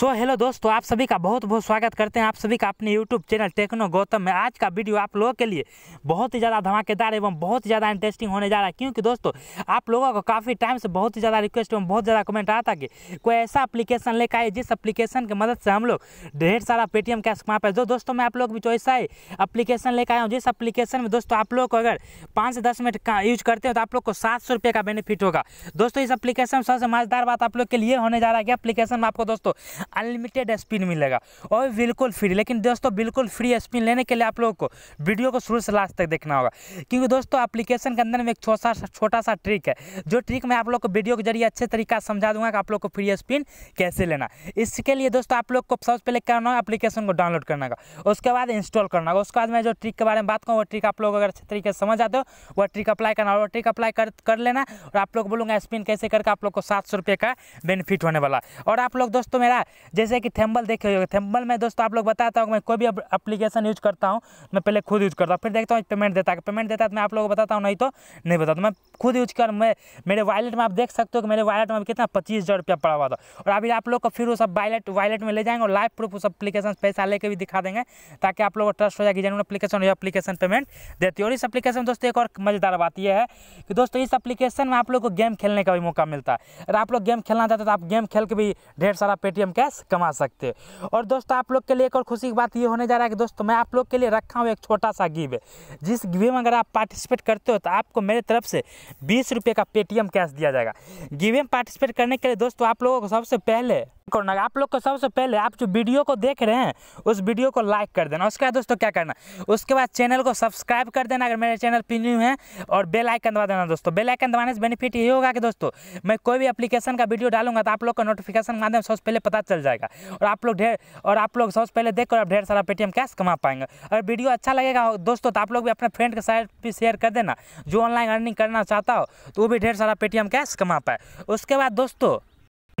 सो so, hello दोस्तों आप सभी का बहुत बहुत स्वागत करते हैं आप सभी का अपने यूट्यूब चैनल टेक्नो गौतम में आज का वीडियो आप लोगों के लिए बहुत ही ज़्यादा धमाकेदार एवं बहुत ही ज़्यादा इंटरेस्टिंग होने जा रहा है क्योंकि दोस्तों आप लोगों को काफ़ी टाइम से बहुत ही ज़्यादा रिक्वेस्ट एवं बहुत ज़्यादा कमेंट आता कि कोई ऐसा अपलीकेशन लेकर आए जिस अपलीकेशन की मदद से हम लोग ढेर सारा पेटीएम कैश कमा पाए जो दोस्तों मैं आप लोग भी चौसा ही अपलीकेशन लेकर आया हूँ जिस अपलीकेशन में दोस्तों आप लोग को अगर पाँच से दस मिनट का यूज करते हो तो आप लोग को सात सौ का बेनिफिट होगा दोस्तों इस अपलीकेशन में सबसे मजेदार बात आप लोग के लिए होने जा रहा है कि अपलीकेशन में आपको दोस्तों अनलिमिटेड स्पिन मिलेगा और बिल्कुल फ्री लेकिन दोस्तों बिल्कुल फ्री स्पिन लेने के लिए आप लोगों को वीडियो को शुरू से लास्ट तक देखना होगा क्योंकि दोस्तों एप्लीकेशन के अंदर में एक छोटा सा छोटा सा ट्रिक है जो ट्रिक मैं आप लोग को वीडियो के जरिए अच्छे तरीका समझा दूंगा कि आप लोग को फ्री स्पिन कैसे लेना इसके लिए दोस्तों आप लोग को सबसे पहले करना होगा एप्लीकेशन को डाउनलोड करना का उसके बाद इंस्टॉल करना होगा उसके बाद मैं जो ट्रिक के बारे में बात करूँ वो ट्रिक आप लोग अगर अच्छे तरीके से समझ आते हो वो ट्रिक अप्लाई करना और ट्रिक अप्लाई कर कर लेना और आप लोग बोलूँगा स्पिन कैसे करके आप लोग को सात सौ रुपये का बेनिफिट होने वाला और आप लोग दोस्तों मेरा जैसे कि थेम्बल देखे हुए थेम्बल में दोस्तों आप लोग बताता हूँ मैं कोई भी अप्लीकेशन यूज़ करता हूँ मैं पहले खुद यूज़ करता हूँ फिर देखता हूँ पेमेंट देता है पेमेंट देता है तो मैं आप लोगों को बताता हूँ नहीं तो नहीं बताता तो मैं खुद यूज कर मैं मेरे वॉलेट में आप देख सकते हो कि मेरे वॉलेट में कितना पच्चीस हज़ार रुपया पड़ा हुआ था और अभी आप लोग को फिर वो सब वॉलेट वॉलेट में ले जाएंगे और लाइव प्रूफ उस अपलीकेशन पैसा लेकर भी दिखा देंगे ताकि आप लोगों को ट्रस्ट हो जाएगी जरूर अपलीकेशन या अपलीकेशन पेमेंट देती है और इस अपलीकेशन दोस्तों एक और मज़ेदार बात यह है कि दोस्तों इस अपलीकेशन में आप लोग को गेम खेलने का भी मौका मिलता है अगर आप लोग गेम खेलना चाहते हो तो आप गेम खेल के भी ढेर सारा पेटीएम कैश कैश कमा सकते और दोस्तों आप लोग के लिए एक और खुशी की बात ये होने जा रहा है कि दोस्तों मैं आप लोग के लिए रखा हूँ एक छोटा सा गिव जिस गिव में अगर आप पार्टिसिपेट करते हो तो आपको मेरे तरफ से बीस रुपये का पेटीएम कैश दिया जाएगा गिवे में पार्टिसिपेट करने के लिए दोस्तों आप लोगों को सबसे पहले करना आप लोग को सबसे पहले आप जो वीडियो को देख रहे हैं उस वीडियो को लाइक कर देना उसके बाद दोस्तों क्या करना उसके बाद चैनल को सब्सक्राइब कर देना अगर मेरे चैनल पर न्यू है और बेल आइकन दबा देना दोस्तों बेल आइकन दबाने से बेनिफिट ये होगा कि दोस्तों मैं कोई भी अप्लीकेशन का वीडियो डालूंगा तो आप लोग का नोटिफिकेशन के माध्यम सबसे पहले पता चल जाएगा और आप लोग ढेर और आप लोग सबसे पहले देख आप ढेर सारा पेटीएम कैश कमा पाएंगे और वीडियो अच्छा लगेगा दोस्तों तो आप लोग भी अपने फ्रेंड के साथ भी शेयर कर देना जो ऑनलाइन अर्निंग करना चाहता हो तो वो भी ढेर सारा पेटीएम कैश कमा पाए उसके बाद दोस्तों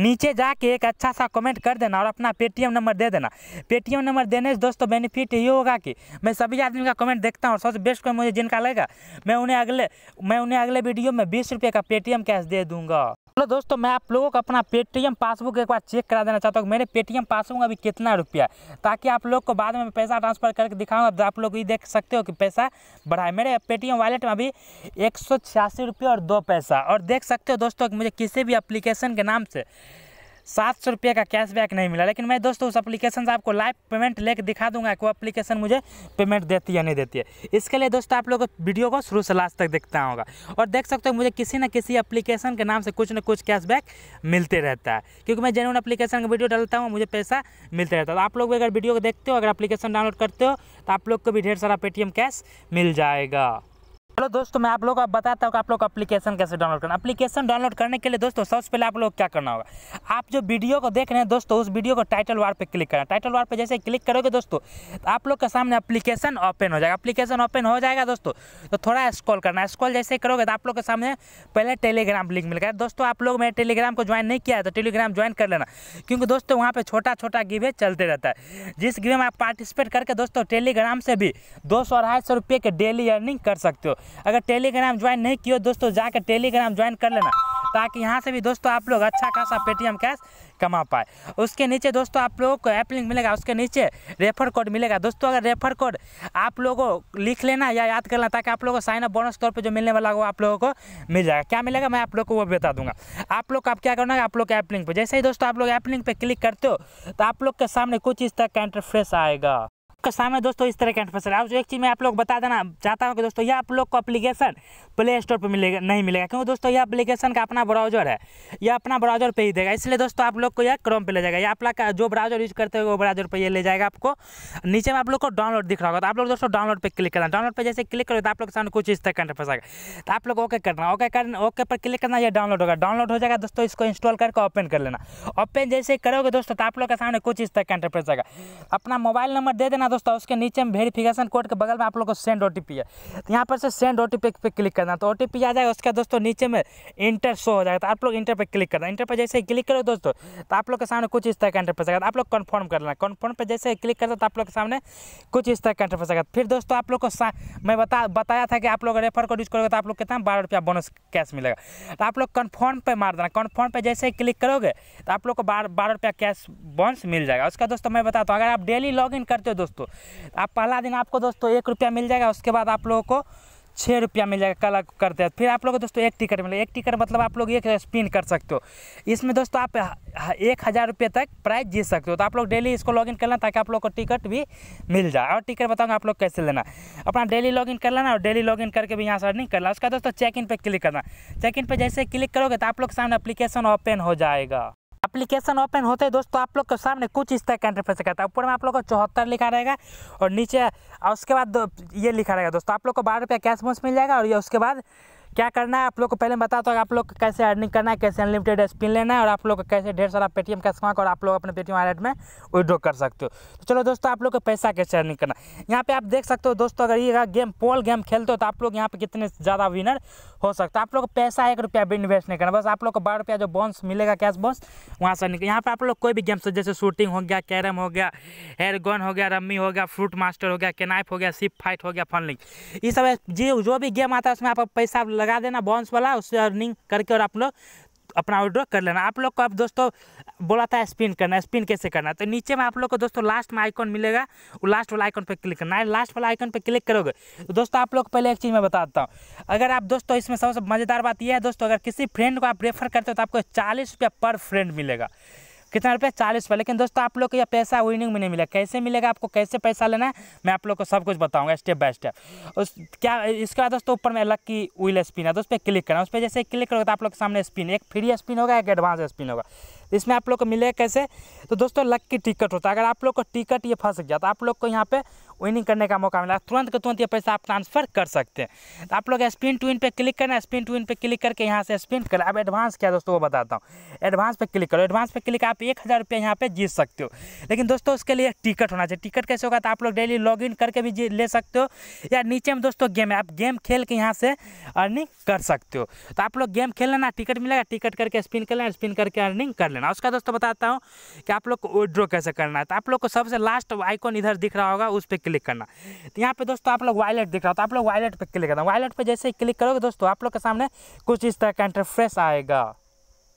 नीचे जाके एक अच्छा सा कमेंट कर देना और अपना पेटीएम नंबर दे देना पेटीएम नंबर देने से दोस्तों बेनिफिट ये होगा कि मैं सभी आदमी का कमेंट देखता हूँ और सबसे बेस्ट कमेंट मुझे जिनका लगेगा मैं उन्हें अगले मैं उन्हें अगले वीडियो में बीस रुपये का पेटीएम कैश दे दूँगा हेलो दोस्तों मैं आप लोगों को अपना पेटीएम पासबुक एक बार चेक करा देना चाहता हूँ मेरे पेटीएम पासबुक अभी कितना रुपया ताकि आप लोग को बाद में पैसा ट्रांसफर करके दिखाऊंगा तो आप लोग ये देख सकते हो कि पैसा बढ़ाए मेरे पेटीएम वॉलेट में अभी एक सौ और दो पैसा और देख सकते हो दोस्तों कि मुझे किसी भी अप्लीकेशन के नाम से सात सौ रुपये का कैशबैक नहीं मिला लेकिन मैं दोस्तों उस एप्लीकेशन से आपको लाइव पेमेंट लेके दिखा दूंगा कि वो एप्लीकेशन मुझे पेमेंट देती है नहीं देती है इसके लिए दोस्तों आप लोग वीडियो को शुरू से लास्ट तक देखता होगा और देख सकते हो मुझे किसी न किसी एप्लीकेशन के नाम से कुछ ना कुछ कैशबैक मिलते रहता है क्योंकि मैं जेनवन अपलीकेशन का वीडियो डालता हूँ मुझे पैसा मिलते रहता है तो आप लोग भी अगर वीडियो को देखते हो अगर अपलीकेशन डाउनलोड करते हो तो आप लोग को भी ढेर सारा पेटीएम कैश मिल जाएगा हेलो दोस्तों मैं आप लोगों को बताता हूँ कि आप लोग एप्लीकेशन कैसे डाउनलोड करना एप्लीकेशन डाउनलोड करने के लिए दोस्तों सबसे पहले आप लोग क्या करना होगा आप जो वीडियो को देख रहे हैं दोस्तों उस वीडियो को टाइटल वार पे क्लिक करना टाइटल वार पे जैसे क्लिक करोगे दोस्तों तो आप लोग के सामने अपलीकेशन ओपन हो जाएगा अप्लीकेशन ओपन हो जाएगा दोस्तों तो थोड़ा स्कॉल करना स्कॉल जैसे करोगे तो आप लोग के सामने पहले टेलीग्राम लिंक मिल गया दोस्तों आप लोग मेरे टेलीग्राम को ज्वाइन नहीं किया है तो टेलीग्राम ज्वाइन कर लेना क्योंकि दोस्तों वहाँ पर छोटा छोटा गिवे चलते रहता है जिस गिवे में आप पार्टिसिपेट करके दोस्तों टेलीग्राम से भी दो सौ अढ़ाई सौ रुपये के डेली अर्निंग कर सकते हो अगर टेलीग्राम ज्वाइन नहीं किया दोस्तों जाकर टेलीग्राम ज्वाइन कर लेना ताकि यहाँ से भी दोस्तों आप लोग अच्छा खासा पेटीएम कैश कमा पाए उसके नीचे दोस्तों आप लोगों को ऐप लिंक मिलेगा उसके नीचे रेफर कोड मिलेगा दोस्तों अगर रेफर कोड आप लोगों लिख लेना या याद करना ताकि आप लोगों को साइन अप बोनस तौर पर जो मिलने वाला हो आप लोगों को मिल जाएगा क्या मिलेगा मैं आप लोग को वो बता दूंगा आप लोग का क्या करना है आप लोग ऐप लिंक पर जैसे ही दोस्तों आप लोग ऐप लिंक पर क्लिक करते हो तो आप लोग के सामने कुछ इस तरह का इंटरफ्रेस आएगा आपके सामने दोस्तों इस तरह के इंटरफेसर आप जो एक चीज़ मैं आप लोग बता देना चाहता हूँ कि दोस्तों यह आप लोग को अपलीकेशन प्ले स्टोर पर मिलेगा नहीं मिलेगा क्योंकि दोस्तों यह अपलीकेशन का अपना ब्राउजर है यह अपना ब्राउजर पर ही देगा इसलिए दोस्तों आप लोग को यह क्रोम पर ले जाएगा या आप लोग जो ब्राउजर यूज करते हो वो ब्राउजर पर यह ले जाएगा आपको नीचे में आप लोग को डाउनलोड दिख रहा होगा तो आप लोग दोस्तों डाउनलोड पर क्लिक करना डाउनलोड पर जैसे क्लिक करोगे तो आप लोग के सामने कुछ इस तरह का इंटरफेस आएगा तो आप लोग ओके करना ओके करना ओके पर क्लिक करना यह डाउनलोड होगा डाउनलोड हो जाएगा दोस्तों इसको इंस्टॉल करके ओपन कर लेना ओपन जैसे करोगे दोस्तों तो आप लोग के सामने कुछ इस तरह का इंटरफेस आएगा अपना मोबाइल नंबर दे देना दोस्तों उसके नीचे में वेरीफिकेशन कोड के बगल में आप लोग को सेंड ओ है तो यहाँ पर से सेंड ओ पे क्लिक करना तो ओ आ जाएगा उसके दोस्तों नीचे में इंटर शो हो जाएगा तो आप लोग इंटर पर क्लिक करना इंटर पर जैसे ही क्लिक करो दोस्तों तो आप लोग के सामने कुछ इस तरह का इंटरफेस आएगा आप लोग कन्फर्म कर लेना कन्फर्म पर जैसे ही क्लिक करते तो आप लोग के सामने कुछ इस तरह का इंटरफेस आएगा फिर दोस्तों आप लोग को मैं बता बताया था कि आप लोग रेफर कोड यूज करोगे तो आप लोग कितना बारह रुपया बोनस कैश मिलेगा तो आप लोग कन्फर्म पर मार देना कन्फर्म पर जैसे ही क्लिक करोगे तो आप लोग को बारह रुपया कैश बोनस मिल जाएगा उसका दोस्तों मैं बताता हूँ अगर आप डेली लॉग इन करते हो दोस्तों दोस्तों आप पहला दिन आपको दोस्तों एक रुपया मिल जाएगा उसके बाद आप लोगों को छः रुपया मिल जाएगा कल करते हैं फिर आप लोग को दोस्तों एक टिकट मिलेगा एक टिकट मतलब आप लोग एक स्पिन कर सकते हो इसमें दोस्तों आप एक हज़ार रुपये तक प्राइज जीत सकते हो तो आप लोग डेली इसको लॉगिन कर लेना ताकि आप लोग को टिकट भी मिल जाए और टिकट बताऊँगा आप लोग कैसे लेना अपना डेली लॉग कर लेना और डेली लॉग करके भी यहाँ से अर्निंग करना उसका दोस्तों चेक इन पर क्लिक करना चेक इन पर जैसे क्लिक करोगे तो आप लोग के सामने अप्लीकेशन ओपन हो जाएगा एप्लीकेशन ओपन होते ही दोस्तों आप लोग के सामने कुछ इस तरह का इंटरफेस करता है ऊपर में आप लोग को चौहत्तर लिखा रहेगा और नीचे और उसके बाद ये लिखा रहेगा दोस्तों आप लोग को बारह रुपया कैश बोनस मिल जाएगा और ये उसके बाद क्या करना है आप लोग को पहले बताता हूँ आप लोग को कैसे अर्निंग करना है कैसे अनलिमिटेड स्पिन लेना है और आप लोग को कैसे ढेर सारा पेटीएम का स्मार्क और आप लोग अपने पेटीएम वॉलेट में विड्रो कर सकते हो तो चलो दोस्तों आप लोग को पैसा कैसे अर्निंग करना है यहाँ पे आप देख सकते हो दोस्तों अगर ये गेम पोल गेम खेलते हो तो आप लोग यहाँ पे कितने ज़्यादा विनर हो सकता है आप लोग को पैसा एक रुपया भी इन्वेस्ट नहीं करना बस आप लोग को बारह रुपया जो बॉन्स मिलेगा कैश बॉन्स वहाँ से निकल यहाँ पर आप लोग कोई भी गेम से जैसे शूटिंग हो गया कैरम हो गया हेयर गन हो गया रम्मी हो गया फ्रूट मास्टर हो गया केनाइफ हो गया सिप फाइट हो गया फनलिंग ये सब जो भी गेम आता है उसमें आप पैसा लगा देना बाउंस वाला उससे अर्निंग करके और आप लोग अपना विड्रॉ कर लेना आप लोग को अब दोस्तों बोला था स्पिन करना स्पिन कैसे करना तो नीचे में आप लोग को दोस्तों लास्ट में आइकॉन मिलेगा वो लास्ट वाला आइकॉन पर क्लिक करना है लास्ट वाला आइकॉन पर क्लिक करोगे तो दोस्तों आप लोग पहले एक चीज़ मैं बताता हूँ अगर आप दोस्तों इसमें सबसे मज़ेदार बात यह है दोस्तों अगर किसी फ्रेंड को आप रेफर करते हो तो आपको चालीस पर फ्रेंड मिलेगा कितना रुपया चालीस रुपये लेकिन दोस्तों आप लोग को यह पैसा विनिंग में नहीं मिलेगा कैसे मिलेगा आपको कैसे पैसा लेना है मैं आप लोग को सब कुछ बताऊँगा स्टेप बाय स्टेप उस क्या इसके बाद दोस्तों ऊपर में अलग की व्हील स्पिन है तो उस पर क्लिक करना उस पर जैसे क्लिक करोगे तो आप लोग के सामने स्पिन एक फ्री स्पिन होगा एक एडवांस स्पिन होगा इसमें आप लोग को मिलेगा कैसे तो दोस्तों लक की टिकट होता है अगर आप लोग को टिकट ये फंस गया तो आप लोग को यहाँ पे विनिंग करने का मौका मिला तुरंत का तुरंत ये पैसा आप ट्रांसफर कर सकते हैं तो आप लोग स्पिन टू इन पे क्लिक करना स्पिन टू इन पे क्लिक करके यहाँ से स्पिन करें अब एडवांस क्या दोस्तों वो बताता हूँ एडवांस पे क्लिक करो एडवांस पे क्लिक आप एक हज़ार रुपये यहाँ पे जीत सकते हो लेकिन दोस्तों उसके लिए टिकट होना चाहिए टिकट कैसे होगा तो आप लोग डेली लॉग इन करके भी ले सकते हो या नीचे में दोस्तों गेम है आप गेम खेल के यहाँ से अर्निंग कर सकते हो तो आप लोग गेम खेल लेना टिकट मिलेगा टिकट करके स्पिन कर लेना स्पिन करके अर्निंग कर लेना उसका दोस्तों बताता हूँ कि आप लोग को विड्रॉ कैसे करना है तो आप लोग को सबसे लास्ट आइकॉन इधर दिख रहा होगा उस पर क्लिक करना तो यहाँ पे दोस्तों आप लोग वॉलेट दिख रहा हो तो आप लोग वॉलेट पे क्लिक करना वॉलेट पे जैसे ही क्लिक करोगे दोस्तों आप लोग के सामने कुछ इस तरह का इंटरफ्रेस आएगा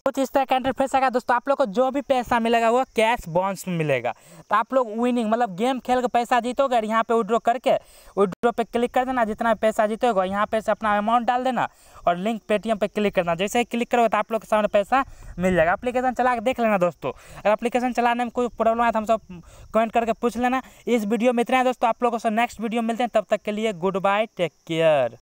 कुछ तो इस तरह का इंटरफेस आएगा दोस्तों आप लोग को जो भी पैसा मिलेगा वो कैश बॉन्स में मिलेगा तो आप लोग विनिंग मतलब गेम खेल के पैसा जीतोगे और यहाँ पे विड्रो करके विड्रॉ पे क्लिक कर देना जितना पैसा जीतोगे यहाँ पे से अपना अमाउंट डाल देना और लिंक पेटीएम पे क्लिक करना जैसे ही क्लिक करोगे तो आप लोग के सामने पैसा मिल जाएगा अप्लीकेशन चला के देख लेना दोस्तों अगर अप्लीकेशन चलाने में कोई प्रॉब्लम आया तो हम सब कमेंट करके पूछ लेना इस वीडियो में इतना है दोस्तों आप लोगों से नेक्स्ट वीडियो मिलते हैं तब तक के लिए गुड बाय टेक केयर